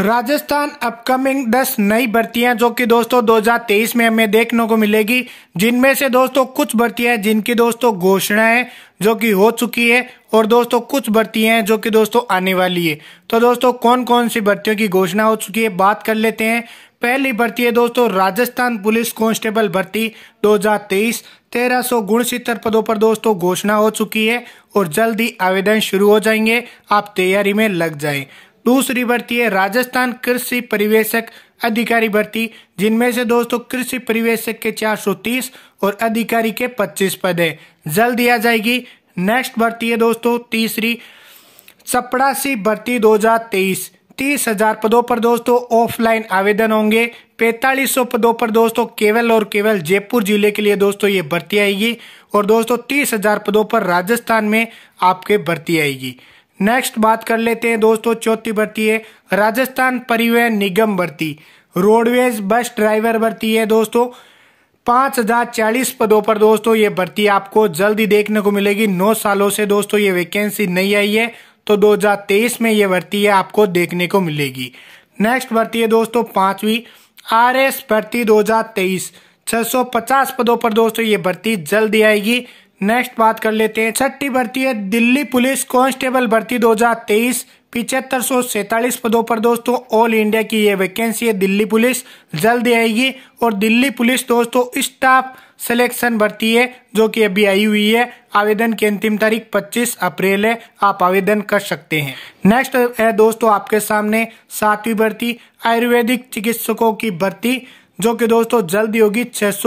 Rajasthan upcoming दस नई भर्तियां जो कि दोस्तों 2023 में हमें देखने को मिलेगी जिनमें से दोस्तों कुछ भर्तियां जिनकी दोस्तों घोषणा है जो कि हो चुकी है और दोस्तों कुछ भर्तियां हैं जो कि दोस्तों आने वाली है तो दोस्तों कौन कौन सी भर्तियों की घोषणा हो चुकी है बात कर लेते हैं पहली भर्ती है दोस्तों राजस्थान पुलिस कांस्टेबल भर्ती 2023 तेरह सौ गुणसितर पदों पर दोस्तों घोषणा हो चुकी है और जल्द ही आवेदन शुरू हो जाएंगे आप तैयारी में लग जाएं दूसरी भर्ती है राजस्थान कृषि परिवेशक अधिकारी भर्ती जिनमें से दोस्तों कृषि परिवेशक के 430 और अधिकारी के 25 पद है जल्द दिया जाएगी नेक्स्ट भर्ती है दोस्तों तीसरी चपड़ासी भर्ती 2023 तीस हजार पदों पर दोस्तों ऑफलाइन आवेदन होंगे पैतालीस सौ पदों पर दोस्तों केवल और केवल जयपुर जिले के लिए दोस्तों ये भर्ती आएगी और दोस्तों तीस हजार पदों पर राजस्थान में आपके भर्ती आएगी नेक्स्ट बात कर लेते हैं दोस्तों चौथी भर्ती है राजस्थान परिवहन निगम भर्ती रोडवेज बस ड्राइवर भर्ती है दोस्तों पांच हजार चालीस पदों पर दोस्तों ये भर्ती आपको जल्दी देखने को मिलेगी नौ सालों से दोस्तों ये वैकेंसी नहीं आई है तो 2023 में ये भर्ती है आपको देखने को मिलेगी नेक्स्ट भर्ती है दोस्तों पांचवी आर एस भर्ती 2023 650 पदों पर दोस्तों ये भर्ती जल्दी आएगी नेक्स्ट बात कर लेते हैं छठी भर्ती है दिल्ली पुलिस कांस्टेबल भर्ती 2023 पिछहत्तर सौ सैतालीस पदों पर दोस्तों ऑल इंडिया की ये वैकेंसी है दिल्ली पुलिस जल्द आएगी और दिल्ली पुलिस दोस्तों स्टाफ सिलेक्शन भर्ती है जो कि अभी आई हुई है आवेदन की अंतिम तारीख 25 अप्रैल है आप आवेदन कर सकते हैं नेक्स्ट है दोस्तों आपके सामने सातवीं भर्ती आयुर्वेदिक चिकित्सकों की भर्ती जो कि दोस्तों जल्द होगी छह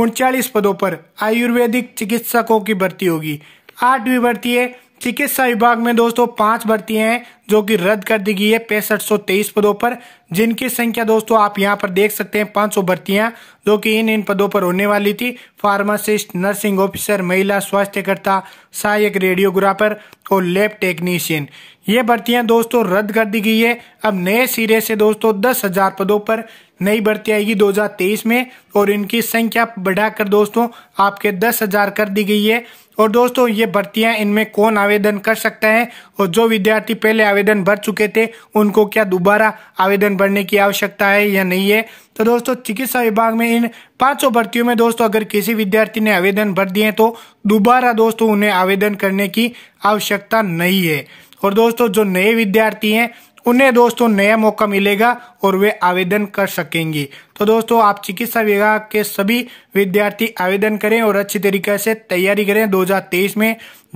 उनचालीस पदों पर आयुर्वेदिक चिकित्सकों की भर्ती होगी आठवीं भर्ती है चिकित्सा विभाग में दोस्तों पांच भर्ती हैं जो कि रद्द कर दी गई है पैंसठ सौ तेईस पदों पर जिनकी संख्या दोस्तों आप यहां पर देख सकते हैं पांच सौ भर्तियां जो कि इन इन पदों पर होने वाली थी फार्मासिस्ट नर्सिंग ऑफिसर महिला स्वास्थ्यकर्ता सहायक रेडियोग्राफर और लैब टेक्नीशियन ये भर्तियां दोस्तों रद्द कर दी गई है अब नए सिरे से दोस्तों दस हजार पदों पर नई भर्ती आएगी 2023 में और इनकी संख्या बढ़ाकर दोस्तों आपके दस हजार कर दी गई है और दोस्तों ये भर्तियां इनमें कौन आवेदन कर सकता है और जो विद्यार्थी पहले आवेदन भर चुके थे उनको क्या दोबारा आवेदन भरने की आवश्यकता है या नहीं है तो दोस्तों चिकित्सा विभाग में इन पांचों भर्तियों में दोस्तों अगर किसी विद्यार्थी ने आवेदन भर दिए तो दोबारा दोस्तों उन्हें आवेदन करने की आवश्यकता नहीं है और दोस्तों जो नए विद्यार्थी हैं उन्हें दोस्तों नया मौका मिलेगा और वे आवेदन कर सकेंगे तो दोस्तों आप चिकित्सा विभाग के सभी विद्यार्थी आवेदन करें और अच्छी तरीके से तैयारी करें 2023 में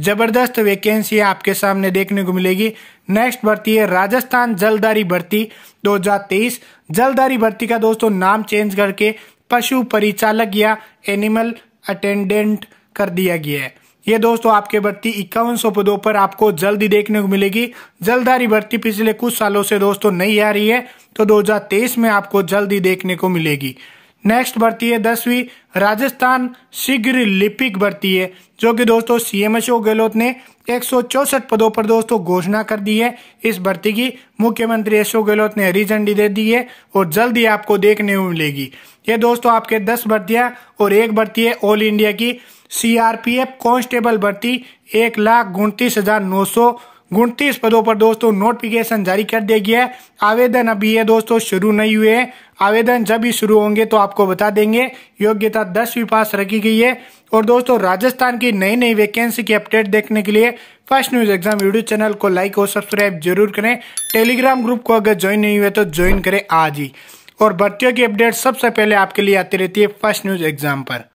जबरदस्त वैकेंसी आपके सामने देखने को मिलेगी नेक्स्ट भर्ती है राजस्थान जलदारी भर्ती 2023 जलदारी भर्ती का दोस्तों नाम चेंज करके पशु परिचालक या एनिमल अटेंडेंट कर दिया गया है ये दोस्तों आपके भर्ती इक्यावन सौ पदों पर आपको जल्द ही देखने को मिलेगी जल्दारी भर्ती पिछले कुछ सालों से दोस्तों नहीं आ रही है तो 2023 में आपको जल्द ही देखने को मिलेगी नेक्स्ट भर्ती है दसवीं राजस्थान शीघ्र लिपिक भर्ती है जो कि दोस्तों सीएमएचओ गहलोत ने एक पदों पर दोस्तों घोषणा कर दी है इस भर्ती की मुख्यमंत्री अशोक गहलोत ने हरी झंडी दे दी है और जल्द ही आपको देखने को मिलेगी ये दोस्तों आपके दस भर्तियां और एक भर्ती है ऑल इंडिया की सीआरपीएफ कांस्टेबल भर्ती एक लाख उनतीस हजार नौ सौ उनतीस पदों पर दोस्तों नोटिफिकेशन जारी कर दिया गया है आवेदन अभी ये दोस्तों शुरू नहीं हुए हैं आवेदन जब भी शुरू होंगे तो आपको बता देंगे योग्यता दसवीं पास रखी गई है और दोस्तों राजस्थान की नई नई वैकेंसी की अपडेट देखने के लिए first news exam YouTube channel को लाइक और सब्सक्राइब जरूर करें टेलीग्राम ग्रुप को अगर ज्वाइन नहीं हुए तो ज्वाइन करें आज ही और भर्तियों की अपडेट सबसे पहले आपके लिए आती रहती है फर्स्ट न्यूज एग्जाम पर